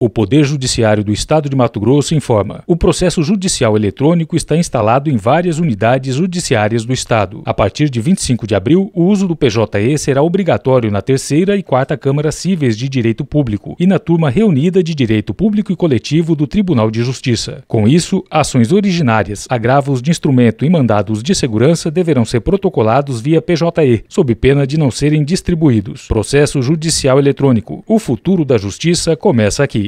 O Poder Judiciário do Estado de Mato Grosso informa: o processo judicial eletrônico está instalado em várias unidades judiciárias do Estado. A partir de 25 de abril, o uso do PJE será obrigatório na terceira e quarta Câmara Cíveis de Direito Público e na turma reunida de Direito Público e Coletivo do Tribunal de Justiça. Com isso, ações originárias, agravos de instrumento e mandados de segurança deverão ser protocolados via PJE, sob pena de não serem distribuídos. Processo Judicial Eletrônico: O futuro da justiça começa aqui.